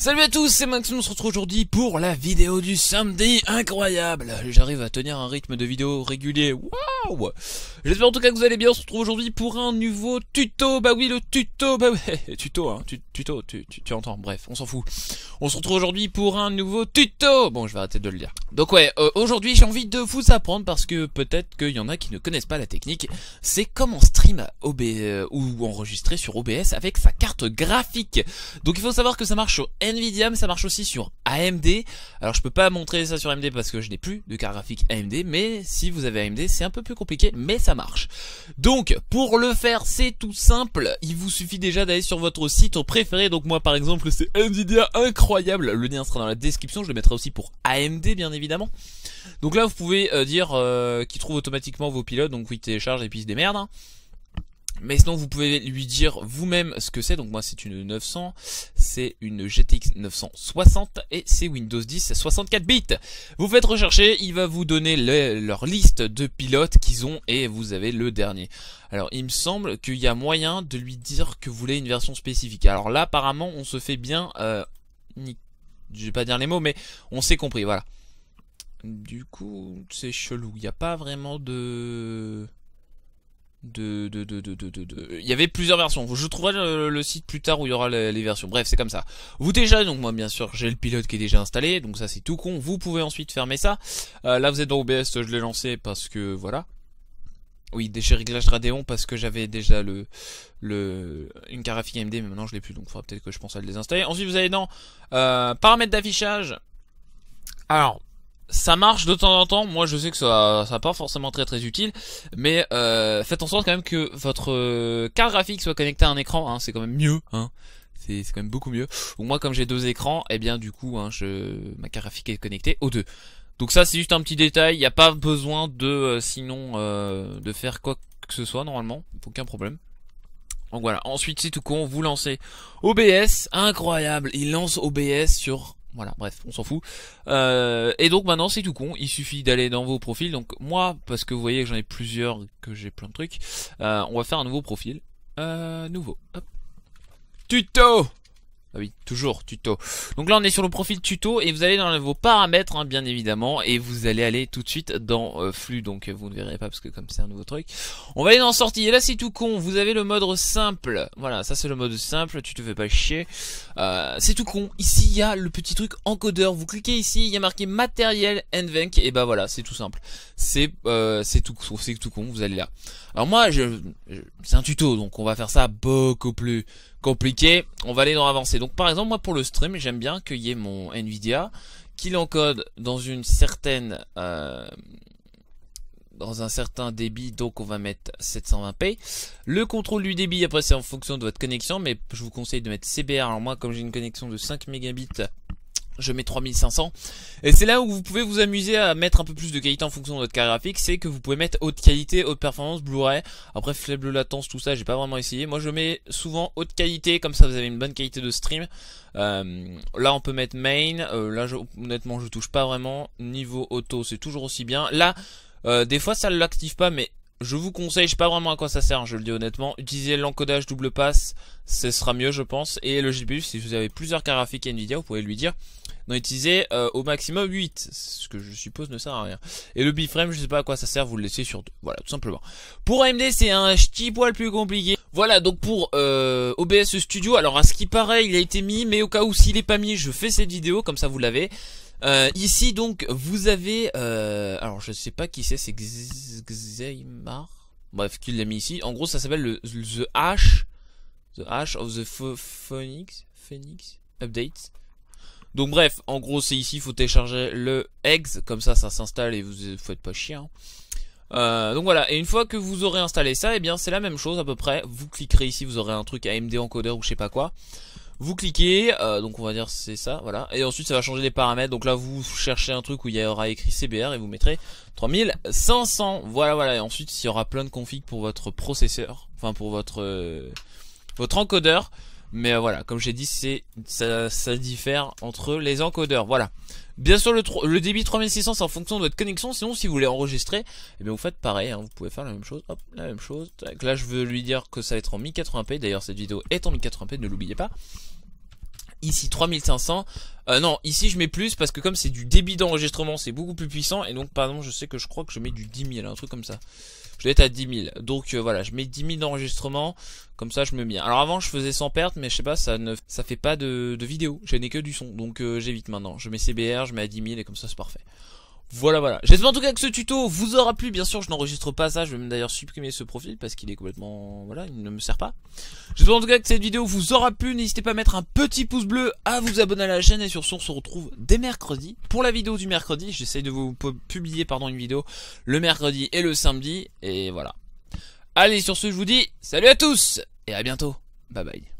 Salut à tous, c'est Max, on se retrouve aujourd'hui pour la vidéo du samedi incroyable J'arrive à tenir un rythme de vidéo régulier, J'espère en tout cas que vous allez bien. On se retrouve aujourd'hui pour un nouveau tuto. Bah oui, le tuto. Bah oui, tuto, hein. Tu, tuto, tu, entends. Bref, on s'en fout. On se retrouve aujourd'hui pour un nouveau tuto. Bon, je vais arrêter de le dire. Donc ouais, euh, aujourd'hui j'ai envie de vous apprendre parce que peut-être qu'il y en a qui ne connaissent pas la technique. C'est comment stream euh, ou enregistrer sur OBS avec sa carte graphique. Donc il faut savoir que ça marche sur Nvidia, mais ça marche aussi sur AMD. Alors je peux pas montrer ça sur AMD parce que je n'ai plus de carte graphique AMD, mais si vous avez AMD, c'est un peu plus compliqué, mais ça marche. Donc, pour le faire, c'est tout simple. Il vous suffit déjà d'aller sur votre site préféré. Donc moi, par exemple, c'est Nvidia incroyable. Le lien sera dans la description. Je le mettrai aussi pour AMD, bien évidemment. Donc là, vous pouvez euh, dire euh, qu'il trouve automatiquement vos pilotes. Donc oui, télécharge et puis il se démerde. Hein. Mais sinon, vous pouvez lui dire vous-même ce que c'est. Donc moi, c'est une 900, c'est une GTX 960 et c'est Windows 10 64 bits. Vous faites rechercher, il va vous donner leur liste de pilotes qu'ils ont et vous avez le dernier. Alors, il me semble qu'il y a moyen de lui dire que vous voulez une version spécifique. Alors là, apparemment, on se fait bien... Euh, je vais pas dire les mots, mais on s'est compris, voilà. Du coup, c'est chelou. Il n'y a pas vraiment de de, de, de, de, Il y avait plusieurs versions. Je trouverai le, site plus tard où il y aura les, versions. Bref, c'est comme ça. Vous déjà, donc moi bien sûr, j'ai le pilote qui est déjà installé, donc ça c'est tout con. Vous pouvez ensuite fermer ça. Euh, là, vous êtes dans OBS, je l'ai lancé parce que voilà. Oui, déchet réglage Radeon parce que j'avais déjà le, le une graphique AMD, mais maintenant je l'ai plus, donc faudra peut-être que je pense à le désinstaller. Ensuite, vous allez dans euh, paramètres d'affichage. Alors, ça marche de temps en temps. Moi, je sais que ça, ça pas forcément très très utile, mais euh, faites en sorte quand même que votre euh, carte graphique soit connectée à un écran. Hein. c'est quand même mieux. Hein. C'est quand même beaucoup mieux. moi, comme j'ai deux écrans, eh bien du coup, hein, je, ma carte graphique est connectée aux deux. Donc ça, c'est juste un petit détail. Il n'y a pas besoin de, euh, sinon, de faire quoi que ce soit normalement. Aucun problème. Donc voilà. Ensuite, c'est tout con. Vous lancez OBS. Incroyable. Il lance OBS sur voilà, bref, on s'en fout. Euh, et donc maintenant c'est tout con, il suffit d'aller dans vos profils. Donc moi, parce que vous voyez que j'en ai plusieurs, que j'ai plein de trucs, euh, on va faire un nouveau profil. Euh, nouveau. Tuto Ah oui, toujours tuto. Donc là on est sur le profil tuto et vous allez dans vos paramètres hein, bien évidemment et vous allez aller tout de suite dans euh, flux donc euh, vous ne verrez pas parce que comme c'est un nouveau truc. On va aller dans sortie et là c'est tout con, vous avez le mode simple. Voilà, ça c'est le mode simple, tu te fais pas chier. Euh, c'est tout con. Ici il y a le petit truc encodeur, vous cliquez ici, il y a marqué matériel NVENC et bah voilà, c'est tout simple. C'est c'est tout c'est tout con, vous allez là. Alors moi c'est un tuto donc on va faire ça beaucoup plus compliqué. On va aller dans avancer. Donc par exemple moi pour le stream, j'aime bien qu'il y ait mon NVIDIA Qui l'encode dans une certaine euh, dans un certain débit, donc on va mettre 720p. Le contrôle du débit, après c'est en fonction de votre connexion, mais je vous conseille de mettre CBR. Alors moi, comme j'ai une connexion de 5 mégabits je mets 3500. Et c'est là où vous pouvez vous amuser à mettre un peu plus de qualité en fonction de votre carte graphique, c'est que vous pouvez mettre haute qualité, haute performance, Blu-ray. Après faible latence, tout ça, j'ai pas vraiment essayé. Moi je mets souvent haute qualité, comme ça vous avez une bonne qualité de stream. Euh, là on peut mettre main, euh, là honnêtement je touche pas vraiment. Niveau auto c'est toujours aussi bien. Là, euh, des fois ça l'active pas, mais je vous conseille, je sais pas vraiment à quoi ça sert, hein, je le dis honnêtement, utilisez l'encodage double passe ce sera mieux je pense, et le GPU, si vous avez plusieurs cartes graphiques Nvidia, vous pouvez lui dire, on euh, au maximum 8, ce que je suppose ne sert à rien. Et le biframe, je sais pas à quoi ça sert, vous le laissez sur 2, voilà, tout simplement. Pour AMD, c'est un petit poil plus compliqué. Voilà, donc pour euh, OBS Studio, alors à ce qui paraît, il a été mis, mais au cas où s'il est pas mis, je fais cette vidéo, comme ça vous l'avez. Euh, ici donc vous avez alors je sais pas qui c'est c'est Xeymar bref qui l'a mis ici en gros ça s'appelle le the H the H of the Phoenix Phoenix update donc bref, en gros c'est ici, il faut télécharger le eggs, comme ça ça s'installe et vous faites pas chier. Hein. Euh, donc voilà, et une fois que vous aurez installé ça, et eh bien c'est la même chose à peu près. Vous cliquerez ici, vous aurez un truc AMD encoder ou je sais pas quoi. Vous cliquez, euh, donc on va dire c'est ça, voilà. Et ensuite ça va changer les paramètres. Donc là vous cherchez un truc où il y aura écrit CBR et vous mettrez 3500. Voilà, voilà. Et ensuite il y aura plein de configs pour votre processeur, enfin pour votre euh, votre encodeur. Mais euh, voilà, comme j'ai dit, c'est ça, ça, diffère entre les encodeurs. Voilà. Bien sûr, le, le débit 3600 c'est en fonction de votre connexion. Sinon, si vous voulez enregistrer, eh bien, vous faites pareil. Hein. vous pouvez faire la même chose. Hop, la même chose. là, je veux lui dire que ça va être en 1080p. D'ailleurs, cette vidéo est en 1080p, ne l'oubliez pas ici 3500 euh, non ici je mets plus parce que comme c'est du débit d'enregistrement c'est beaucoup plus puissant et donc pardon je sais que je crois que je mets du 10 000 un truc comme ça je dois être à 10 000. Donc euh, voilà, je mets 10 000 d'enregistrement, comme ça je me mets. Alors avant je faisais sans perte, mais je sais pas, ça ne ça fait pas de, de vidéo, je n'ai que du son, donc euh, j'évite maintenant. Je mets CBR, je mets à 10 000 et comme ça c'est parfait. Voilà, voilà. J'espère en tout cas que ce tuto vous aura plu. Bien sûr, je n'enregistre pas ça. Je vais même d'ailleurs supprimer ce profil parce qu'il est complètement... Voilà, il ne me sert pas. J'espère en tout cas que cette vidéo vous aura plu. N'hésitez pas à mettre un petit pouce bleu, à vous abonner à la chaîne. Et sur ce, on se retrouve dès mercredi. Pour la vidéo du mercredi, j'essaye de vous publier pardon, une vidéo le mercredi et le samedi. Et voilà. Allez, sur ce, je vous dis salut à tous et à bientôt. Bye bye.